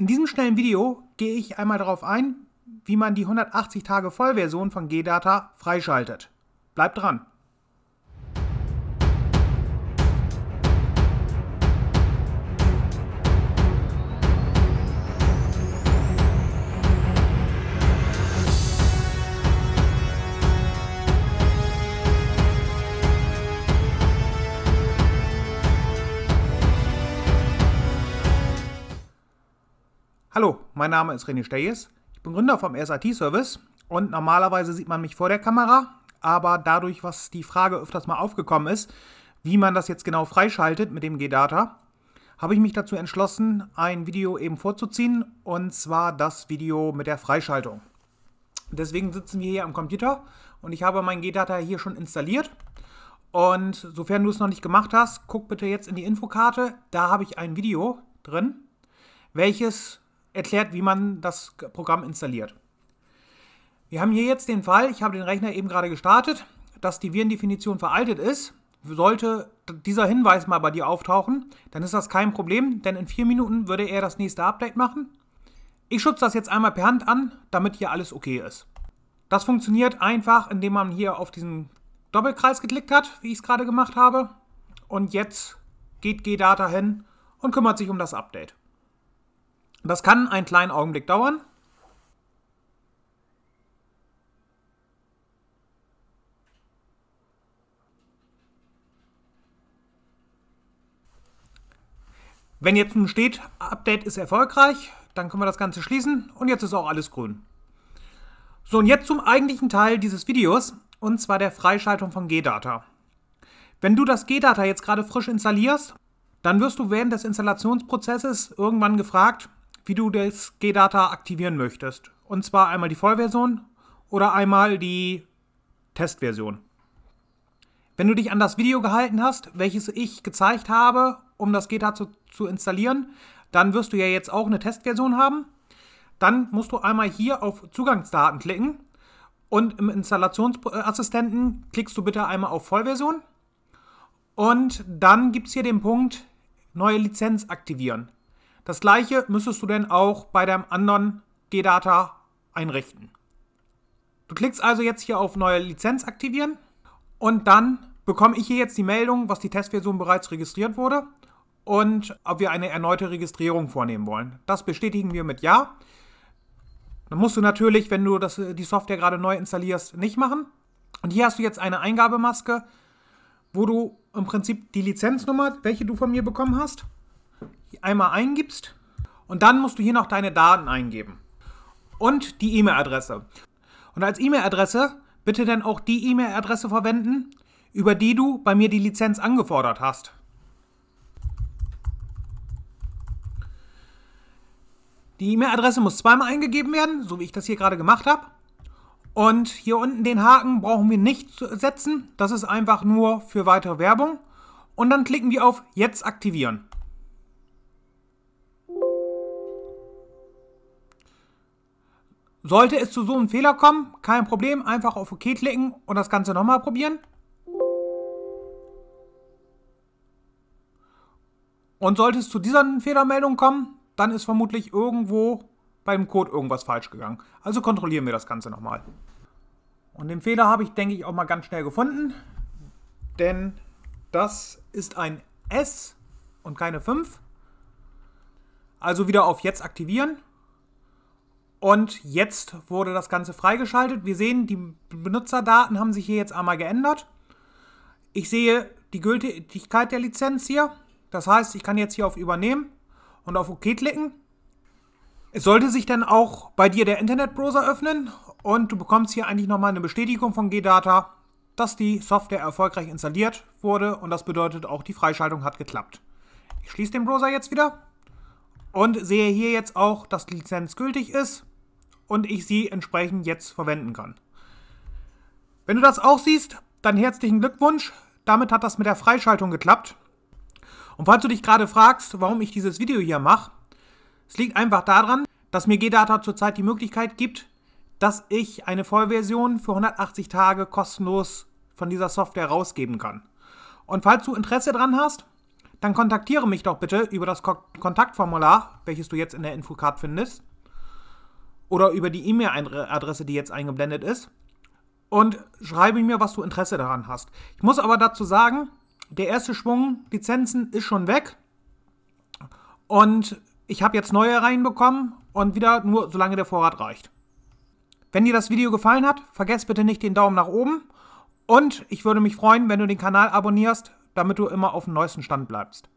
In diesem schnellen Video gehe ich einmal darauf ein, wie man die 180 Tage Vollversion von GData freischaltet. Bleibt dran! Hallo, mein Name ist René Steyes. Ich bin Gründer vom SAT-Service und normalerweise sieht man mich vor der Kamera, aber dadurch, was die Frage öfters mal aufgekommen ist, wie man das jetzt genau freischaltet mit dem G-Data, habe ich mich dazu entschlossen, ein Video eben vorzuziehen und zwar das Video mit der Freischaltung. Deswegen sitzen wir hier am Computer und ich habe mein G-Data hier schon installiert. Und sofern du es noch nicht gemacht hast, guck bitte jetzt in die Infokarte. Da habe ich ein Video drin, welches erklärt, wie man das Programm installiert. Wir haben hier jetzt den Fall, ich habe den Rechner eben gerade gestartet, dass die Virendefinition veraltet ist. Sollte dieser Hinweis mal bei dir auftauchen, dann ist das kein Problem, denn in vier Minuten würde er das nächste Update machen. Ich schütze das jetzt einmal per Hand an, damit hier alles okay ist. Das funktioniert einfach, indem man hier auf diesen Doppelkreis geklickt hat, wie ich es gerade gemacht habe. Und jetzt geht GData hin und kümmert sich um das Update. Das kann einen kleinen Augenblick dauern. Wenn jetzt nun steht, Update ist erfolgreich, dann können wir das Ganze schließen und jetzt ist auch alles grün. So, und jetzt zum eigentlichen Teil dieses Videos, und zwar der Freischaltung von G-Data. Wenn du das G-Data jetzt gerade frisch installierst, dann wirst du während des Installationsprozesses irgendwann gefragt, wie du das G-Data aktivieren möchtest. Und zwar einmal die Vollversion oder einmal die Testversion. Wenn du dich an das Video gehalten hast, welches ich gezeigt habe, um das GitHub zu, zu installieren, dann wirst du ja jetzt auch eine Testversion haben. Dann musst du einmal hier auf Zugangsdaten klicken und im Installationsassistenten klickst du bitte einmal auf Vollversion und dann gibt es hier den Punkt Neue Lizenz aktivieren. Das gleiche müsstest du denn auch bei deinem anderen G-Data einrichten. Du klickst also jetzt hier auf neue Lizenz aktivieren und dann bekomme ich hier jetzt die Meldung, was die Testversion bereits registriert wurde und ob wir eine erneute Registrierung vornehmen wollen. Das bestätigen wir mit Ja. Dann musst du natürlich, wenn du das, die Software gerade neu installierst, nicht machen. Und hier hast du jetzt eine Eingabemaske, wo du im Prinzip die Lizenznummer, welche du von mir bekommen hast, einmal eingibst und dann musst du hier noch deine Daten eingeben und die E-Mail-Adresse. Und als E-Mail-Adresse bitte dann auch die E-Mail-Adresse verwenden, über die du bei mir die Lizenz angefordert hast. Die E-Mail-Adresse muss zweimal eingegeben werden, so wie ich das hier gerade gemacht habe. Und hier unten den Haken brauchen wir nicht zu setzen. Das ist einfach nur für weitere Werbung. Und dann klicken wir auf Jetzt aktivieren. Sollte es zu so einem Fehler kommen, kein Problem, einfach auf OK klicken und das Ganze nochmal probieren. Und sollte es zu dieser Fehlermeldung kommen, dann ist vermutlich irgendwo beim Code irgendwas falsch gegangen. Also kontrollieren wir das Ganze nochmal. Und den Fehler habe ich, denke ich, auch mal ganz schnell gefunden. Denn das ist ein S und keine 5. Also wieder auf Jetzt aktivieren. Und jetzt wurde das Ganze freigeschaltet. Wir sehen, die Benutzerdaten haben sich hier jetzt einmal geändert. Ich sehe die Gültigkeit der Lizenz hier. Das heißt, ich kann jetzt hier auf Übernehmen und auf OK klicken. Es sollte sich dann auch bei dir der Internetbrowser öffnen und du bekommst hier eigentlich nochmal eine Bestätigung von GData, dass die Software erfolgreich installiert wurde und das bedeutet auch, die Freischaltung hat geklappt. Ich schließe den Browser jetzt wieder und sehe hier jetzt auch, dass die Lizenz gültig ist und ich sie entsprechend jetzt verwenden kann. Wenn du das auch siehst, dann herzlichen Glückwunsch. Damit hat das mit der Freischaltung geklappt. Und falls du dich gerade fragst, warum ich dieses Video hier mache, es liegt einfach daran, dass mir GData zurzeit die Möglichkeit gibt, dass ich eine Vollversion für 180 Tage kostenlos von dieser Software rausgeben kann. Und falls du Interesse daran hast, dann kontaktiere mich doch bitte über das Kontaktformular, welches du jetzt in der Infocard findest oder über die E-Mail-Adresse, die jetzt eingeblendet ist. Und schreibe mir, was du Interesse daran hast. Ich muss aber dazu sagen, der erste Schwung Lizenzen ist schon weg. Und ich habe jetzt neue reinbekommen und wieder nur, solange der Vorrat reicht. Wenn dir das Video gefallen hat, vergesst bitte nicht den Daumen nach oben. Und ich würde mich freuen, wenn du den Kanal abonnierst, damit du immer auf dem neuesten Stand bleibst.